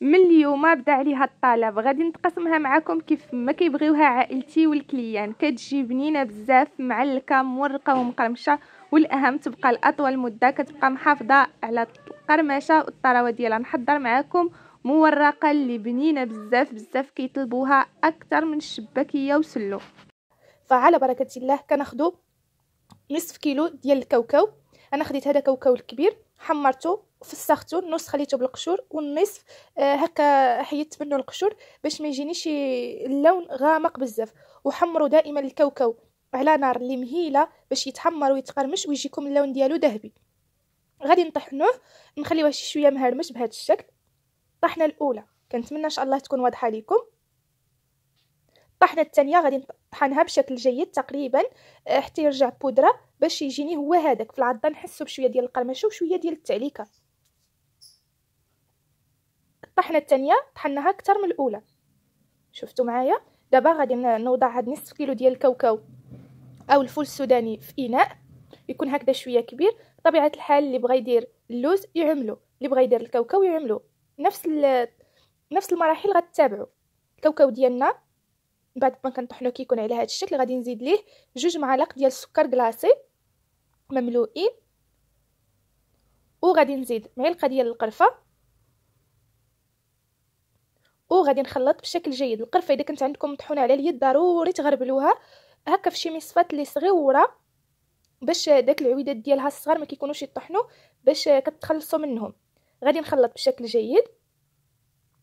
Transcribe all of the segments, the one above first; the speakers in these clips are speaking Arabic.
من اليوم بدا عليها الطلب غادي نتقسمها معكم كيف ما كيبغيوها عائلتي والكليان كتجي بنينه بزاف معلكه مورقه ومقرمشه والاهم تبقى لاطول مده كتبقى محافظه على القرمشه والطراوه ديالها نحضر معكم مورقه اللي بنينه بزاف بزاف كيطلبوها اكثر من الشباكيه وسلو فعلى بركه الله كناخذوا نصف كيلو ديال الكاوكاو انا خديت هذا كاوكاو الكبير حمرته فسختو النص خليته بالقشور والنصف آه، هكا حيدت منه القشور باش ما يجينيش اللون غامق بزاف وحمروا دائما الكاوكاو على نار اللي مهيله باش يتحمر ويتقرمش ويجيكم اللون ديالو ذهبي غادي نطحنوه نخليوه شي شويه مهرمش بهذا الشكل الطحنه الاولى كنتمنى ان شاء الله تكون واضحه لكم الطحنه الثانيه غادي نطحنها بشكل جيد تقريبا آه، حتى يرجع بودره باش يجيني هو هذاك في العضه نحسو بشويه ديال القرمشه وشويه ديال التعليكه الطحنه الثانيه طحناها اكثر من الاولى شفتوا معايا دابا غادي نوضع هاد نصف كيلو ديال الكاوكاو او الفول السوداني في اناء يكون هكذا شويه كبير بطبيعه الحال اللي بغى يدير اللوز يعملو اللي بغى يدير الكاوكاو يعملو نفس نفس المراحل غتتابعوا الكاوكاو ديالنا بعد ما كنطحنوه كيكون على هذا الشكل غادي نزيد ليه جوج معالق ديال السكر كلاصي مملوئين وغادي نزيد معلقه ديال القرفه وغادي نخلط بشكل جيد القرفه اذا كانت عندكم مطحونه على اليد ضروري تغربلوها هكا في شي مصفات اللي صغيوره باش داك العويدات ديالها الصغار ما كيكونوش يطحنوا باش كتخلصوا منهم غادي نخلط بشكل جيد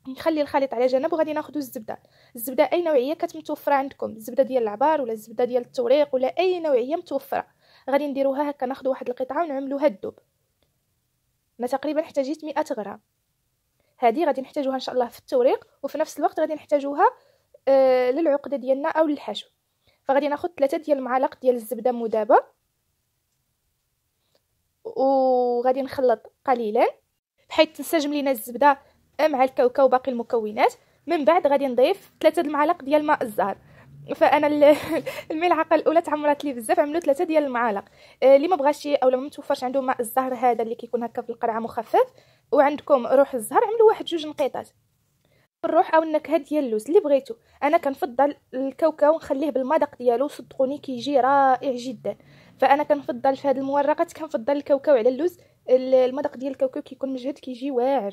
نخلي الخليط على جنب وغادي ناخذ الزبده الزبده اي نوعيه كتمتوفره عندكم الزبده ديال العبار ولا الزبده ديال التوريق ولا اي نوعيه متوفره غادي نديروها هكا ناخذ واحد القطعه ونعملوها الدوب انا تقريبا احتاجيت 100 غرام هذه غادي نحتاجوها ان شاء الله في التوريق وفي نفس الوقت غادي نحتاجوها آه للعقده ديالنا او للحشو فغادي ناخذ ثلاثة ديال المعالق ديال الزبده مذابه وغادي نخلط قليلا بحيث تنسجم لينا الزبده مع الكاوكاو وباقي المكونات من بعد غادي نضيف ثلاثة المعالق ديال ماء الزهر فانا الملعقه الاولى تعمرات لي بزاف عملوا ثلاثه ديال المعالق آه، اللي ما بغاش او لما متوفرش عنده ماء الزهر هذا اللي كيكون هكا في القرعه مخفف وعندكم روح الزهر عملوا واحد جوج نقيطات الروح او النكهه ديال اللوز اللي بغيتو انا كنفضل الكاوكاو نخليه بالمذاق ديالو صدقوني كيجي رائع جدا فانا كنفضل في هذه المورقات كنفضل الكاوكاو على اللوز المذاق ديال الكاوكاو كيكون مجهد كيجي واعر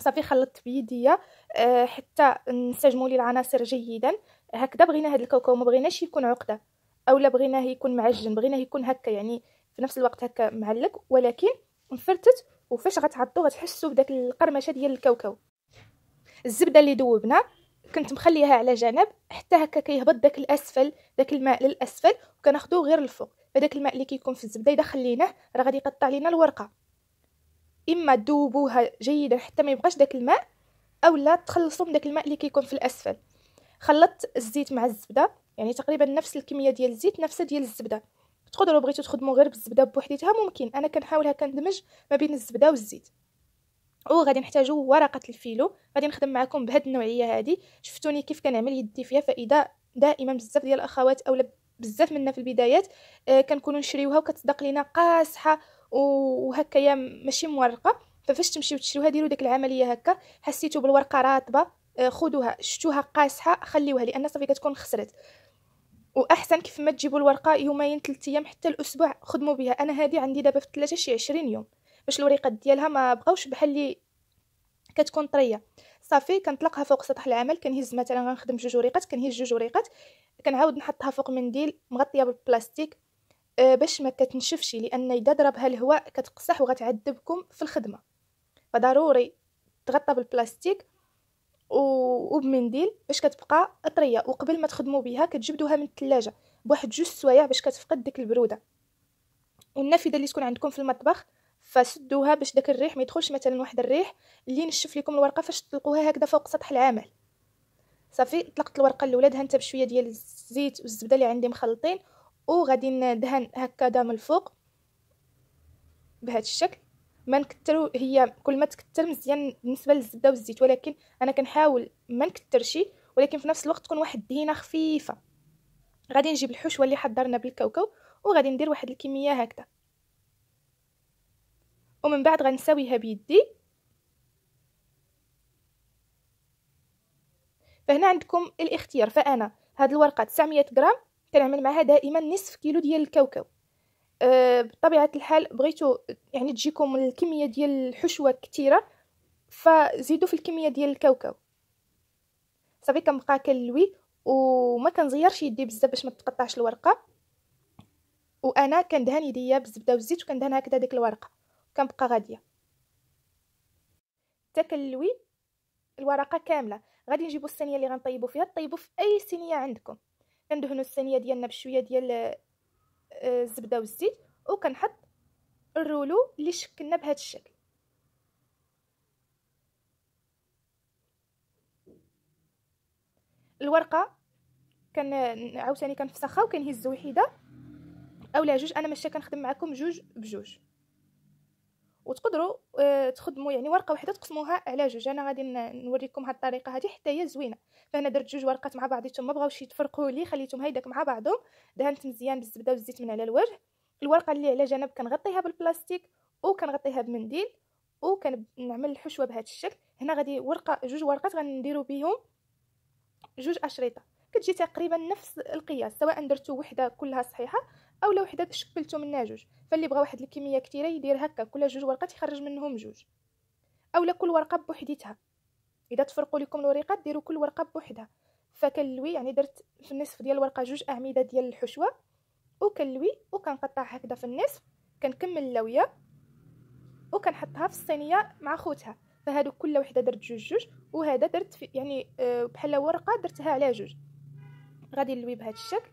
صافي خلطت بيديا آه، حتى نسجموا لي العناصر جيدا هكذا بغينا هاد الكاوكاو ما بغيناش يكون عقده اولا بغيناه يكون معجن بغيناه يكون هكا يعني في نفس الوقت هكا معلق ولكن مفرتت وفاش غتعضو غتحسوا بداك القرمشه ديال الكاوكاو الزبده اللي دوبنا كنت مخليها على جنب حتى هكا كيهبط داك الاسفل داك الماء للاسفل وكناخدوه غير الفوق فداك الماء اللي كيكون في الزبده اذا خليناه راه غادي يقطع لينا الورقه اما دوبوها جيدا حتى ما يبقاش داك الماء اولا تخلصوا من داك الماء اللي كيكون في الاسفل خلطت الزيت مع الزبده يعني تقريبا نفس الكميه ديال الزيت نفسها ديال الزبده تقدروا بغيتو تخدموا غير بالزبده بوحديتها ممكن انا كنحاولها كندمج ما بين الزبده والزيت وغادي نحتاجوا ورقه الفيلو غادي نخدم معكم بهاد النوعيه هادي شفتوني كيف كنعمل يدي فيها فاذا دائما بزاف ديال الاخوات اولا بزاف منا في البدايات آه كنكونوا نشريوها وكتصدق لينا قاصحه وهكايا ماشي مورقه ففاش تمشيو تشريوها ديروا ديك العمليه هكا حسيتوا بالورقه رطبه آه، خذوها شتوها قاسحه خليوها لان صافي كتكون خسرت واحسن كيف ما تجيبوا الورقه يومين ثلاثة ايام حتى الاسبوع خدموا بها انا هذه عندي دابا في الثلاجه شي 20 يوم باش الوريقات ديالها ما بقاوش بحال اللي كتكون طريه صافي كنطلقها فوق سطح العمل كنهز مثلا غنخدم جوج وريقات كنهز جوج وريقات كنعاود نحطها فوق منديل مغطيه بالبلاستيك آه، باش ما كتنشفش لان اذا ضربها الهواء كتقصح وغتعذبكم في الخدمه فضروري تغطى بالبلاستيك وبمنديل باش كتبقى طريه وقبل ما تخدموا بها كتجبدوها من الثلاجه بواحد جوج سوايع باش كتفقد ديك البروده والنافذه اللي تكون عندكم في المطبخ فسدوها باش داك الريح ما يدخلش مثلا واحد الريح اللي نشف لكم الورقه فاش تطلقوها هكذا فوق سطح العمل صافي طلقت الورقه الاولى دهنتها بشويه ديال الزيت والزبده اللي عندي مخلطين وغادي ندهن هكذا من الفوق بهذا الشكل ما نكثروا هي كل ما تكثر مزيان بالنسبه للزبده والزيت ولكن انا كنحاول ما نكثرش ولكن في نفس الوقت تكون واحد الدهينه خفيفه غادي نجيب الحشوه اللي حضرنا بالكاوكاو وغادي ندير واحد الكميه هكذا ومن بعد غنساويها بيدي فهنا عندكم الاختيار فانا هاد الورقه 900 غرام كنعمل معها دائما نصف كيلو ديال الكاوكاو بطبيعه الحال بغيتو يعني تجيكم الكميه ديال الحشوه كثيره فزيدوا في الكميه ديال الكاوكاو صافي كنبقى كنلوي وما كنزيرش يدي بزاف باش ما تقطعش الورقه وانا كندهن يديا بالزبده والزيت وكندهن هكذا ديك الورقه كنبقى غاديه حتى كنلوي الورقه كامله غادي نجيبو الصينيه اللي غنطيبو فيها طيبو في اي صينيه عندكم كندهنوا الصينيه ديالنا بشويه ديال آه، الزبده والزيت وكنحط الرولو اللي شكلنا بهذا الشكل الورقه كان عاوتاني كنفسخها وكنهز وحده اولا جوج انا ماشي كنخدم معكم جوج بجوج وتقدروا آه، تخدموا يعني ورقه واحده تقسموها على جوج انا غادي نوريكم هاد الطريقه هادي حتى هي زوينه فهنا درت جوج ورقات مع بعضيتهم ما بغاوش يتفرقوا لي خليتهم هيداك مع بعضهم دهنت مزيان بالزبده والزيت من على الوجه الورقه اللي على جنب كنغطيها بالبلاستيك وكنغطيها بمنديل وكنعمل الحشوه بهذا الشكل هنا غادي ورقه جوج ورقات غنديروا بهم جوج اشرطه كتجي تقريبا نفس القياس سواء درتو وحده كلها صحيحه او لو حداد شكلتو منها جوج فاللي بغى واحد الكميه كثيره يدير هكا كل جوج ورقات يخرج منهم جوج اولا كل ورقه بوحديتها اذا تفرقوا لكم الورقات ديروا كل ورقه بوحدها فكلوي يعني درت في النصف ديال الورقه جوج اعمده ديال الحشوه وكلوي وكنقطع هكذا في النصف كنكمل اللويه وكنحطها في الصينيه مع خوتها فهادو كل وحده درت جوج جوج وهذا درت في يعني آه، بحال ورقه درتها على جوج غادي نلوي بهذا الشكل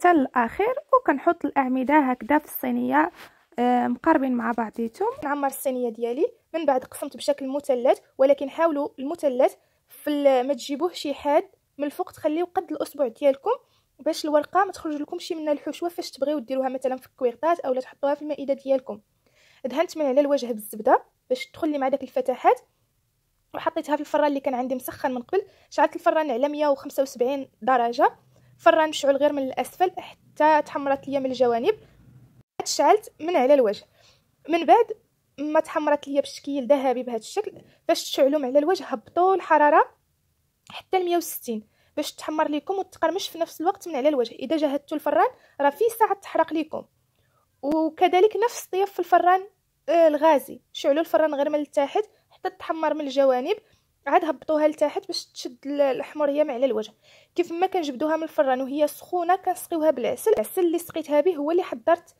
حتى الاخير وكنحط الاعمده هكذا في الصينيه آه، مقربين مع بعضيتهم نعمر الصينيه ديالي من بعد قسمت بشكل مثلث ولكن حاولوا المثلث في ما شي حاد من الفوق تخليو قد الاصبع ديالكم باش الورقه ما تخرج لكم شي منها الحشوه فاش تبغيو ديروها مثلا في الكويرطات اولا تحطوها في المائده ديالكم دهنت من على الوجه بالزبده باش تدخل لي مع داك الفتحات وحطيتها في الفران اللي كان عندي مسخن من قبل شعلت الفران على 175 درجه فران مشعول غير من الاسفل حتى تحمرت ليا من الجوانب تشعلت من على الوجه من بعد ما تحمرت ليا بشكل ذهبي بهذا الشكل باش تشعلوا على الوجه هبطوا الحراره حتى ل 160 باش تحمر لكم وتقرمش في نفس الوقت من على الوجه اذا جهدتوا الفران راه في ساعه تحرق لكم وكذلك نفس الطياب في الفران آه، الغازي شعلوا الفران غير من التحت حتى تحمر من الجوانب عاد هبطوها لتحت باش تشد الاحمر مع على الوجه كيف ما كنجبدوها من الفران وهي سخونه كنسقيوها بالعسل العسل اللي سقيتها به هو اللي حضرت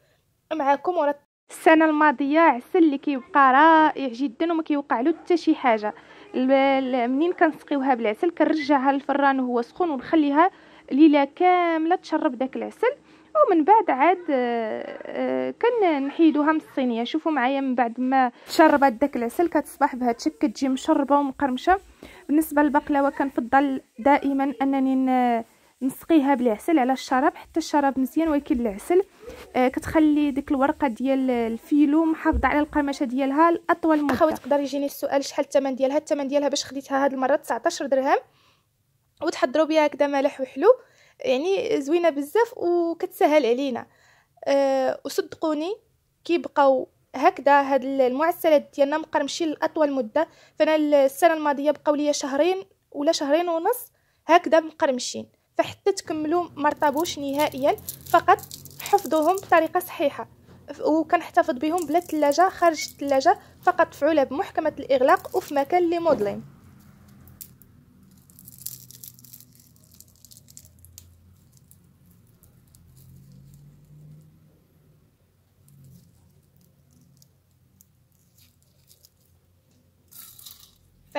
معكم ورا السنه الماضيه عسل اللي كيبقى رائع جدا وما كيوقع له حتى شي حاجه منين كنسقيوها بالعسل كنرجعها للفران وهو سخون ونخليها ليله كامله تشرب داك العسل ومن بعد عاد آه، آه، كان نحيدوها من الصينيه شوفوا معايا من بعد ما شربت داك العسل كتصبح بهاد الشكل كتجي مشربه ومقرمشه بالنسبه للبقلاوه كنفضل دائما انني نسقيها بالعسل على الشراب حتى الشراب مزيان ولكن العسل آه، كتخلي ديك الورقه ديال الفيلو محافظه على القرمشه ديالها لاطول مده خاوي تقدر يجيني السؤال شحال الثمن ديالها الثمن ديالها باش خديتها هاد المره 19 درهم وتحضروا بها هكذا ملح وحلو يعني زوينه بزاف وكتسهل علينا أه وصدقوني كيبقاو هكذا هاد المعسلات ديالنا مقرمشين لاطول مده فانا السنه الماضيه بقاو ليا شهرين ولا شهرين ونص هكذا مقرمشين فحتى تكملوا مرطبوش نهائيا فقط حفظوهم بطريقه صحيحه وكنحتفظ بهم بلا ثلاجه خارج الثلاجه فقط في علب محكمه الاغلاق وفي مكان لي مظلم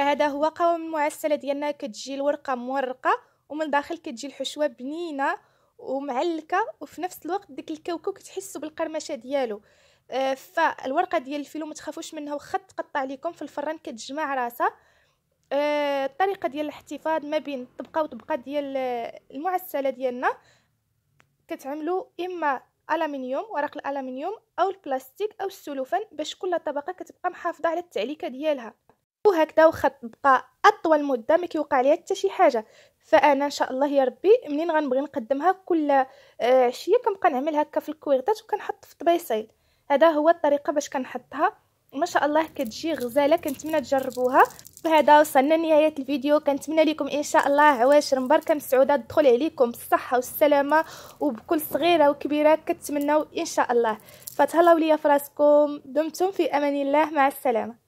فهذا هو قوام المعسله ديالنا كتجي الورقه مورقه ومن الداخل كتجي الحشوه بنينه ومعلكه وفي نفس الوقت ديك الكوكو كتحسوا بالقرمشه ديالو آه، فالورقه ديال الفيلو ما تخافوش منها وخا تقطع لكم في الفران كتجمع راسها آه، الطريقه ديال الاحتفاظ ما بين طبقه وطبقه ديال المعسله ديالنا كتعملوا اما الالومنيوم ورق الالومنيوم او البلاستيك او السلوفان باش كل طبقه كتبقى محافظه على التعليكه ديالها وهكذا واخا تبقى اطول مده ما كيوقع ليها حتى شي حاجه فانا ان شاء الله يا ربي منين غنبغي نقدمها كل آه، عشيه كنبقى نعمل هكا في الكويرتات وكنحط في الطبيصيل هذا هو الطريقه باش كنحطها ما شاء الله كتجي غزاله كنتمنى تجربوها بهذا وصلنا لنهايه الفيديو كنتمنى لكم ان شاء الله عواشر مباركه مسعوده تدخل عليكم بالصحه والسلامه وبكل صغيره وكبيره كتمناو ان شاء الله فتهلاو ليا فراسكم دمتم في امان الله مع السلامه